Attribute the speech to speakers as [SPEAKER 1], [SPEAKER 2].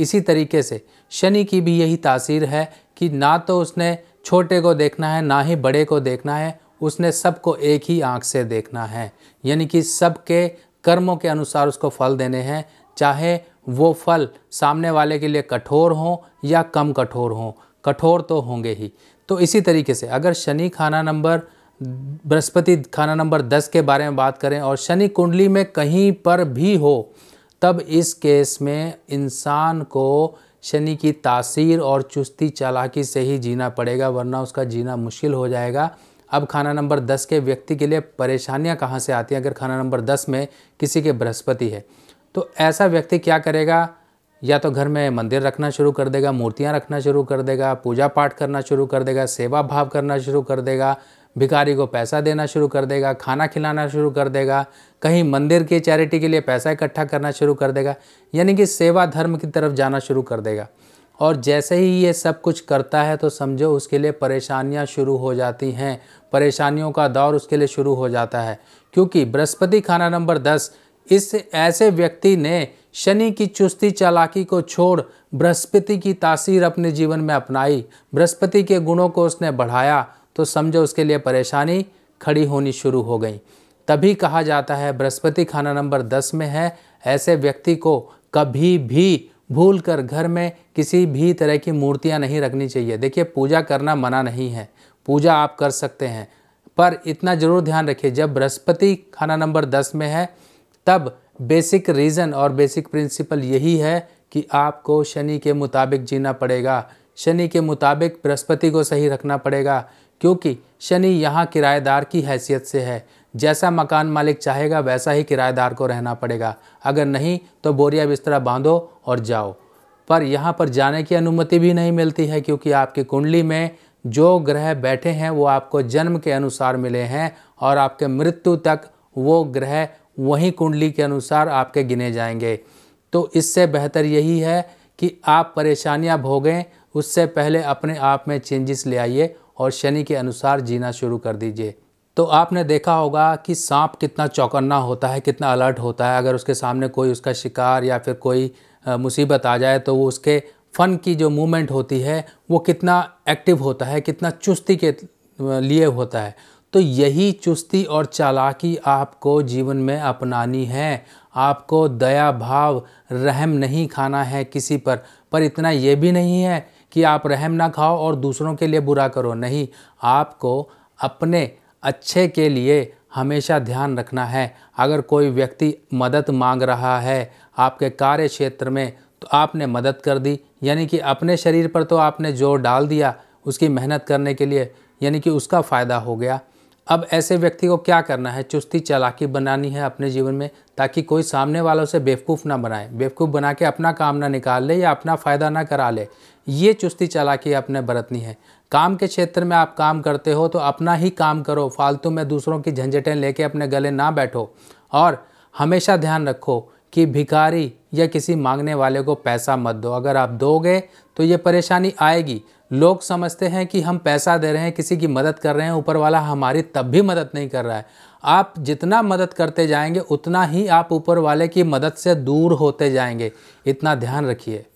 [SPEAKER 1] इसी तरीके से शनि की भी यही तासीर है कि ना तो उसने छोटे को देखना है ना ही बड़े को देखना है उसने सबको एक ही आँख से देखना है यानी कि सबके कर्मों के अनुसार उसको फल देने हैं चाहे वो फल सामने वाले के लिए कठोर हों या कम कठोर हों कठोर तो होंगे ही तो इसी तरीके से अगर शनि खाना नंबर बृहस्पति खाना नंबर दस के बारे में बात करें और शनि कुंडली में कहीं पर भी हो तब इस केस में इंसान को शनि की तासीर और चुस्ती चालाकी से ही जीना पड़ेगा वरना उसका जीना मुश्किल हो जाएगा अब खाना नंबर दस के व्यक्ति के लिए परेशानियां कहाँ से आती हैं अगर खाना नंबर दस में किसी के बृहस्पति है तो ऐसा व्यक्ति क्या करेगा या तो घर में मंदिर रखना शुरू कर देगा मूर्तियाँ रखना शुरू कर देगा पूजा पाठ करना शुरू कर देगा सेवा भाव करना शुरू कर देगा भिखारी को पैसा देना शुरू कर देगा खाना खिलाना शुरू कर देगा कहीं मंदिर की चैरिटी के लिए पैसा इकट्ठा करना शुरू कर देगा यानी कि सेवा धर्म की तरफ जाना शुरू कर देगा और जैसे ही ये सब कुछ करता है तो समझो उसके लिए परेशानियाँ शुरू हो जाती हैं परेशानियों का दौर उसके लिए शुरू हो जाता है क्योंकि बृहस्पति खाना नंबर दस इस ऐसे व्यक्ति ने शनि की चुस्ती चालाकी को छोड़ बृहस्पति की तासीर अपने जीवन में अपनाई बृहस्पति के गुणों को उसने बढ़ाया तो समझो उसके लिए परेशानी खड़ी होनी शुरू हो गई तभी कहा जाता है बृहस्पति खाना नंबर दस में है ऐसे व्यक्ति को कभी भी भूल कर घर में किसी भी तरह की मूर्तियाँ नहीं रखनी चाहिए देखिए पूजा करना मना नहीं है पूजा आप कर सकते हैं पर इतना ज़रूर ध्यान रखिए जब बृहस्पति खाना नंबर दस में है तब बेसिक रीज़न और बेसिक प्रिंसिपल यही है कि आपको शनि के मुताबिक जीना पड़ेगा शनि के मुताबिक बृहस्पति को सही रखना पड़ेगा क्योंकि शनि यहाँ किराएदार की हैसियत से है जैसा मकान मालिक चाहेगा वैसा ही किराएदार को रहना पड़ेगा अगर नहीं तो बोरिया बिस्तरा बांधो और जाओ पर यहाँ पर जाने की अनुमति भी नहीं मिलती है क्योंकि आपकी कुंडली में जो ग्रह बैठे हैं वो आपको जन्म के अनुसार मिले हैं और आपके मृत्यु तक वो ग्रह वहीं कुंडली के अनुसार आपके गिने जाएंगे तो इससे बेहतर यही है कि आप परेशानियाँ भोगें उससे पहले अपने आप में चेंजेस ले आइए और शनि के अनुसार जीना शुरू कर दीजिए तो आपने देखा होगा कि सांप कितना चौकन्ना होता है कितना अलर्ट होता है अगर उसके सामने कोई उसका शिकार या फिर कोई मुसीबत आ जाए तो वो उसके फन की जो मूवमेंट होती है वो कितना एक्टिव होता है कितना चुस्ती के लिए होता है तो यही चुस्ती और चालाकी आपको जीवन में अपनानी है आपको दया भाव रहम नहीं खाना है किसी पर पर इतना ये भी नहीं है कि आप रहम ना खाओ और दूसरों के लिए बुरा करो नहीं आपको अपने अच्छे के लिए हमेशा ध्यान रखना है अगर कोई व्यक्ति मदद मांग रहा है आपके कार्य क्षेत्र में तो आपने मदद कर दी यानी कि अपने शरीर पर तो आपने जोर डाल दिया उसकी मेहनत करने के लिए यानी कि उसका फ़ायदा हो गया अब ऐसे व्यक्ति को क्या करना है चुस्ती चालाकी बनानी है अपने जीवन में ताकि कोई सामने वालों से बेवकूफ़ ना बनाए बेवकूफ़ बना के अपना काम ना निकाल ले या अपना फ़ायदा ना करा ले ये चुस्ती चालाकी आपने बरतनी है काम के क्षेत्र में आप काम करते हो तो अपना ही काम करो फालतू में दूसरों की झंझटें लेके अपने गले ना बैठो और हमेशा ध्यान रखो कि भिखारी या किसी मांगने वाले को पैसा मत दो अगर आप दोगे तो ये परेशानी आएगी लोग समझते हैं कि हम पैसा दे रहे हैं किसी की मदद कर रहे हैं ऊपर वाला हमारी तब भी मदद नहीं कर रहा है आप जितना मदद करते जाएंगे उतना ही आप ऊपर वाले की मदद से दूर होते जाएंगे इतना ध्यान रखिए